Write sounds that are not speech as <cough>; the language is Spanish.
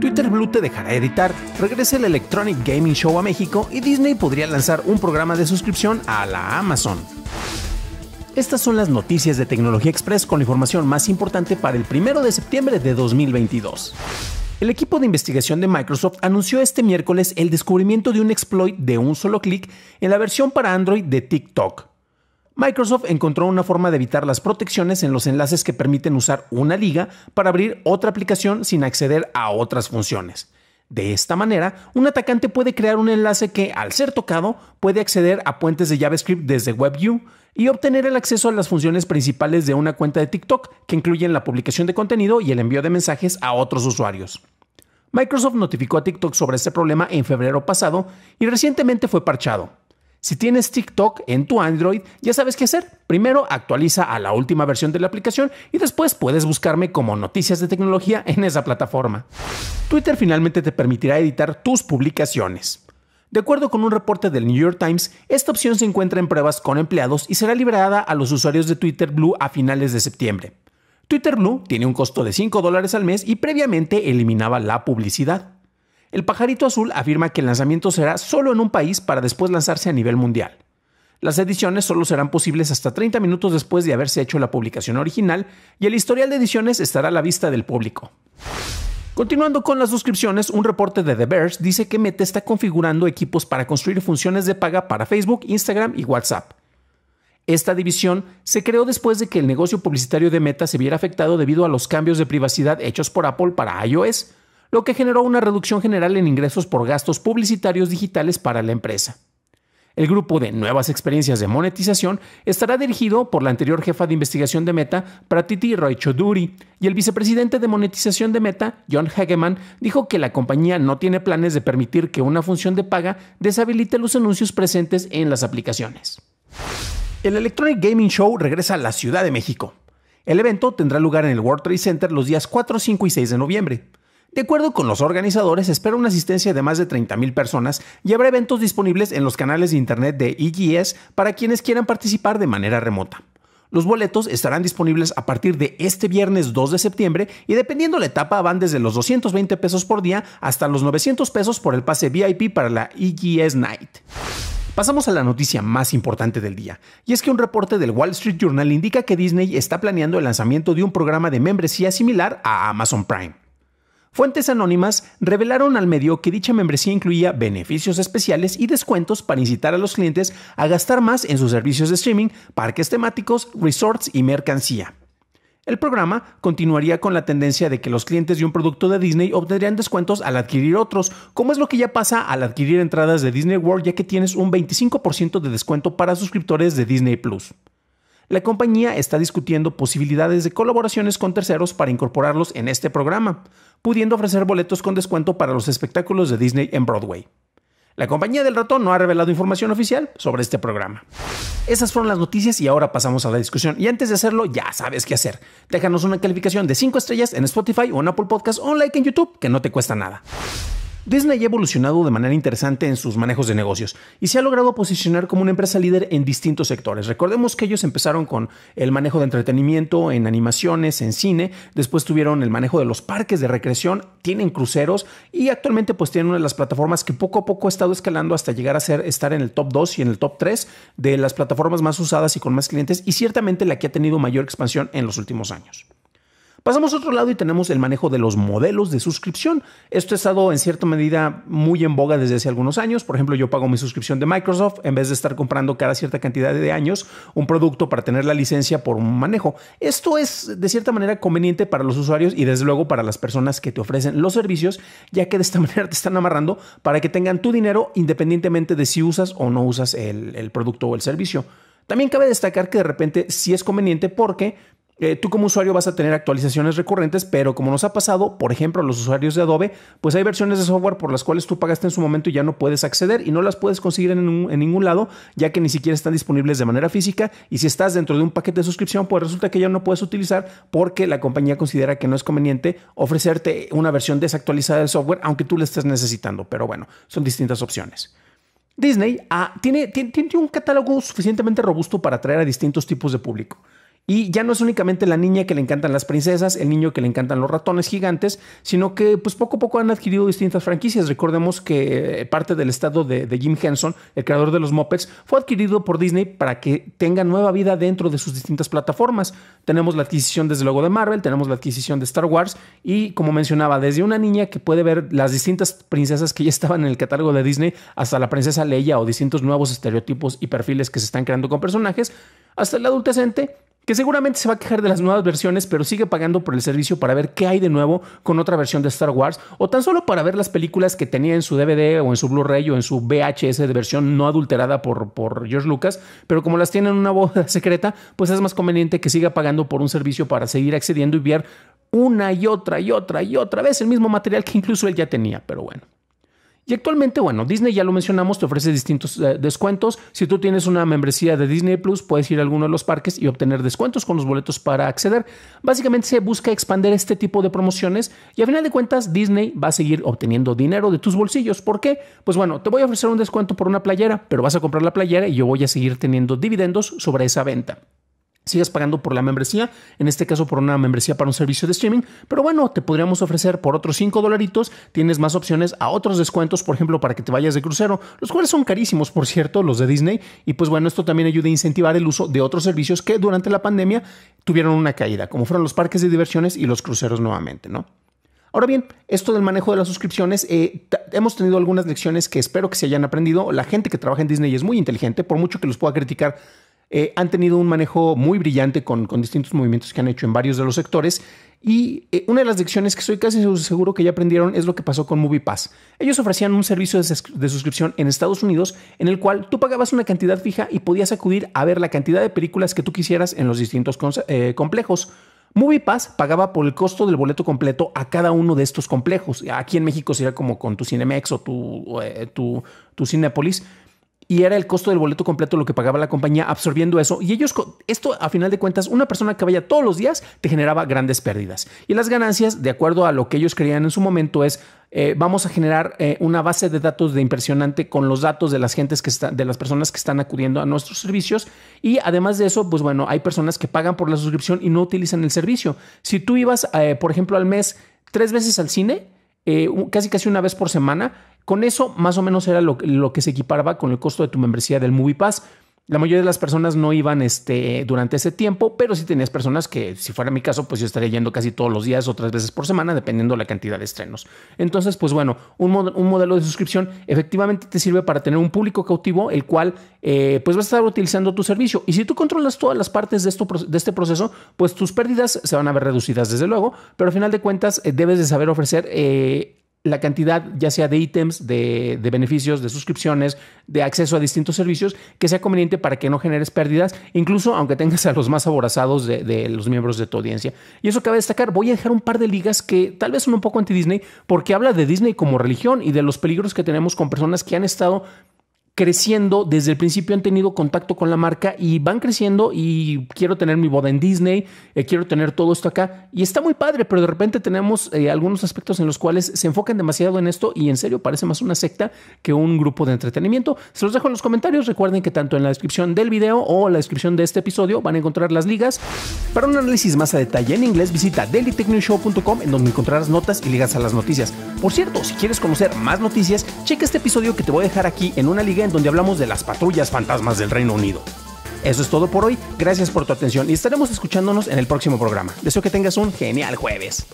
Twitter Blue te dejará editar, regresa el Electronic Gaming Show a México y Disney podría lanzar un programa de suscripción a la Amazon. Estas son las noticias de Tecnología Express con la información más importante para el 1 de septiembre de 2022. El equipo de investigación de Microsoft anunció este miércoles el descubrimiento de un exploit de un solo clic en la versión para Android de TikTok. Microsoft encontró una forma de evitar las protecciones en los enlaces que permiten usar una liga para abrir otra aplicación sin acceder a otras funciones. De esta manera, un atacante puede crear un enlace que, al ser tocado, puede acceder a puentes de JavaScript desde WebView y obtener el acceso a las funciones principales de una cuenta de TikTok, que incluyen la publicación de contenido y el envío de mensajes a otros usuarios. Microsoft notificó a TikTok sobre este problema en febrero pasado y recientemente fue parchado. Si tienes TikTok en tu Android, ya sabes qué hacer. Primero actualiza a la última versión de la aplicación y después puedes buscarme como Noticias de Tecnología en esa plataforma. Twitter finalmente te permitirá editar tus publicaciones. De acuerdo con un reporte del New York Times, esta opción se encuentra en pruebas con empleados y será liberada a los usuarios de Twitter Blue a finales de septiembre. Twitter Blue tiene un costo de 5 dólares al mes y previamente eliminaba la publicidad. El pajarito azul afirma que el lanzamiento será solo en un país para después lanzarse a nivel mundial. Las ediciones solo serán posibles hasta 30 minutos después de haberse hecho la publicación original y el historial de ediciones estará a la vista del público. Continuando con las suscripciones, un reporte de The Bears dice que Meta está configurando equipos para construir funciones de paga para Facebook, Instagram y WhatsApp. Esta división se creó después de que el negocio publicitario de Meta se viera afectado debido a los cambios de privacidad hechos por Apple para iOS, lo que generó una reducción general en ingresos por gastos publicitarios digitales para la empresa. El grupo de nuevas experiencias de monetización estará dirigido por la anterior jefa de investigación de Meta, Pratiti choudhury y el vicepresidente de monetización de Meta, John Hageman, dijo que la compañía no tiene planes de permitir que una función de paga deshabilite los anuncios presentes en las aplicaciones. El Electronic Gaming Show regresa a la Ciudad de México. El evento tendrá lugar en el World Trade Center los días 4, 5 y 6 de noviembre. De acuerdo con los organizadores, espera una asistencia de más de 30.000 personas y habrá eventos disponibles en los canales de internet de EGS para quienes quieran participar de manera remota. Los boletos estarán disponibles a partir de este viernes 2 de septiembre y dependiendo la etapa van desde los 220 pesos por día hasta los 900 pesos por el pase VIP para la EGS Night. Pasamos a la noticia más importante del día, y es que un reporte del Wall Street Journal indica que Disney está planeando el lanzamiento de un programa de membresía similar a Amazon Prime. Fuentes anónimas revelaron al medio que dicha membresía incluía beneficios especiales y descuentos para incitar a los clientes a gastar más en sus servicios de streaming, parques temáticos, resorts y mercancía. El programa continuaría con la tendencia de que los clientes de un producto de Disney obtendrían descuentos al adquirir otros, como es lo que ya pasa al adquirir entradas de Disney World ya que tienes un 25% de descuento para suscriptores de Disney Plus la compañía está discutiendo posibilidades de colaboraciones con terceros para incorporarlos en este programa, pudiendo ofrecer boletos con descuento para los espectáculos de Disney en Broadway. La compañía del ratón no ha revelado información oficial sobre este programa. Esas fueron las noticias y ahora pasamos a la discusión. Y antes de hacerlo, ya sabes qué hacer. Déjanos una calificación de 5 estrellas en Spotify o en Apple Podcast o un like en YouTube, que no te cuesta nada. Disney ha evolucionado de manera interesante en sus manejos de negocios y se ha logrado posicionar como una empresa líder en distintos sectores. Recordemos que ellos empezaron con el manejo de entretenimiento en animaciones, en cine, después tuvieron el manejo de los parques de recreación, tienen cruceros y actualmente pues tienen una de las plataformas que poco a poco ha estado escalando hasta llegar a ser, estar en el top 2 y en el top 3 de las plataformas más usadas y con más clientes y ciertamente la que ha tenido mayor expansión en los últimos años. Pasamos a otro lado y tenemos el manejo de los modelos de suscripción. Esto ha estado en cierta medida muy en boga desde hace algunos años. Por ejemplo, yo pago mi suscripción de Microsoft en vez de estar comprando cada cierta cantidad de años un producto para tener la licencia por un manejo. Esto es de cierta manera conveniente para los usuarios y desde luego para las personas que te ofrecen los servicios, ya que de esta <laughs> manera te están amarrando para que tengan tu dinero independientemente de si usas o no usas el, el producto o el servicio. También cabe destacar que de repente sí es conveniente porque eh, tú como usuario vas a tener actualizaciones recurrentes, pero como nos ha pasado, por ejemplo, los usuarios de Adobe, pues hay versiones de software por las cuales tú pagaste en su momento y ya no puedes acceder y no las puedes conseguir en, ningún lado, ya que ni siquiera están disponibles de manera física. Y si estás dentro de un paquete de suscripción, pues resulta que ya no puedes utilizar porque la compañía considera que no es conveniente ofrecerte una versión desactualizada del software, aunque tú la estés necesitando. Pero bueno, son distintas opciones. Disney ah, tiene, tiene un catálogo suficientemente robusto para atraer a distintos tipos de público. Y ya no es únicamente la niña que le encantan las princesas, el niño que le encantan los ratones gigantes, sino que pues poco a poco han adquirido distintas franquicias. Recordemos que eh, parte del estado de, Jim Henson, el creador de los Muppets, fue adquirido por Disney para que tenga nueva vida dentro de sus distintas plataformas. Tenemos la adquisición desde luego de Marvel, tenemos la adquisición de Star Wars y como mencionaba, desde una niña que puede ver las distintas princesas que ya estaban en el catálogo de Disney hasta la princesa Leia o distintos nuevos estereotipos y perfiles que se están creando con personajes, hasta el adultecente que seguramente se va a quejar de las nuevas versiones, pero sigue pagando por el servicio para ver qué hay de nuevo con otra versión de Star Wars, o tan solo para ver las películas que tenía en su DVD o en su Blu-ray o en su VHS de versión no adulterada por, por George Lucas, pero como las tiene en una boda <laughs> secreta, pues es más conveniente que siga pagando por un servicio para seguir accediendo y ver una y otra y otra y otra vez el mismo material que incluso él ya tenía, pero bueno. Y actualmente, bueno, Disney ya lo mencionamos, te ofrece distintos eh, descuentos. Si tú tienes una membresía de Disney Plus, puedes ir a alguno de los parques y obtener descuentos con los boletos para acceder. Básicamente se busca expandir este tipo de promociones y a final de cuentas Disney va a seguir obteniendo dinero de tus bolsillos. ¿Por qué? Pues bueno, te voy a ofrecer un descuento por una playera, pero vas a comprar la playera y yo voy a seguir teniendo dividendos sobre esa venta sigas pagando por la membresía, en este caso por una membresía para un servicio de streaming, pero bueno, te podríamos ofrecer por otros 5 dolaritos, tienes más opciones a otros descuentos, por ejemplo, para que te vayas de crucero, los cuales son carísimos, por cierto, los de Disney, y pues bueno, esto también ayuda a incentivar el uso de otros servicios que durante la pandemia tuvieron una caída, como fueron los parques de diversiones y los cruceros nuevamente, ¿no? Ahora bien, esto del manejo de las suscripciones, eh, hemos tenido algunas lecciones que espero que se hayan aprendido. La gente que trabaja en Disney es muy inteligente, por mucho que los pueda criticar eh, han tenido un manejo muy brillante con, distintos movimientos que han hecho en varios de los sectores. Y eh, una de las lecciones que estoy casi seguro que ya aprendieron es lo que pasó con MoviePass. Ellos ofrecían un servicio de, suscripción en Estados Unidos en el cual tú pagabas una cantidad fija y podías acudir a ver la cantidad de películas que tú quisieras en los distintos eh, complejos. MoviePass pagaba por el costo del boleto completo a cada uno de estos complejos. Aquí en México sería como con tu Cinemex o tu, tu, tu Cinepolis y era el costo del boleto completo lo que pagaba la compañía absorbiendo eso. Y ellos, esto a final de cuentas, una persona que vaya todos los días te generaba grandes pérdidas. Y las ganancias, de acuerdo a lo que ellos creían en su momento, es eh, vamos a generar eh, una base de datos de impresionante con los datos de las gentes que están, de las personas que están acudiendo a nuestros servicios. Y además de eso, pues bueno, hay personas que pagan por la suscripción y no utilizan el servicio. Si tú ibas, eh, por ejemplo, al mes tres veces al cine, casi casi una vez por semana, con eso más o menos era lo, que se equiparaba con el costo de tu membresía del Movie Pass. La mayoría de las personas no iban este, durante ese tiempo, pero sí tenías personas que, si fuera mi caso, pues yo estaría yendo casi todos los días o tres veces por semana, dependiendo la cantidad de estrenos. Entonces, pues bueno, un, modelo de suscripción efectivamente te sirve para tener un público cautivo, el cual eh, pues va a estar utilizando tu servicio. Y si tú controlas todas las partes de, esto, de este proceso, pues tus pérdidas se van a ver reducidas, desde luego, pero al final de cuentas eh, debes de saber ofrecer... Eh, la cantidad ya sea de ítems, de, beneficios, de suscripciones, de acceso a distintos servicios que sea conveniente para que no generes pérdidas, incluso aunque tengas a los más aborazados de, de los miembros de tu audiencia. Y eso cabe destacar, voy a dejar un par de ligas que tal vez son un poco anti-Disney porque habla de Disney como religión y de los peligros que tenemos con personas que han estado creciendo, desde el principio han tenido contacto con la marca y van creciendo y quiero tener mi boda en Disney, eh, quiero tener todo esto acá y está muy padre, pero de repente tenemos eh, algunos aspectos en los cuales se enfocan demasiado en esto y en serio parece más una secta que un grupo de entretenimiento. Se los dejo en los comentarios, recuerden que tanto en la descripción del video o la descripción de este episodio van a encontrar las ligas. Para un análisis más a detalle en inglés visita dailytechnewshow.com en donde encontrarás notas y ligas a las noticias. Por cierto, si quieres conocer más noticias, checa este episodio que te voy a dejar aquí en una liga en donde hablamos de las patrullas fantasmas del Reino Unido. Eso es todo por hoy, gracias por tu atención y estaremos escuchándonos en el próximo programa. Deseo que tengas un genial jueves.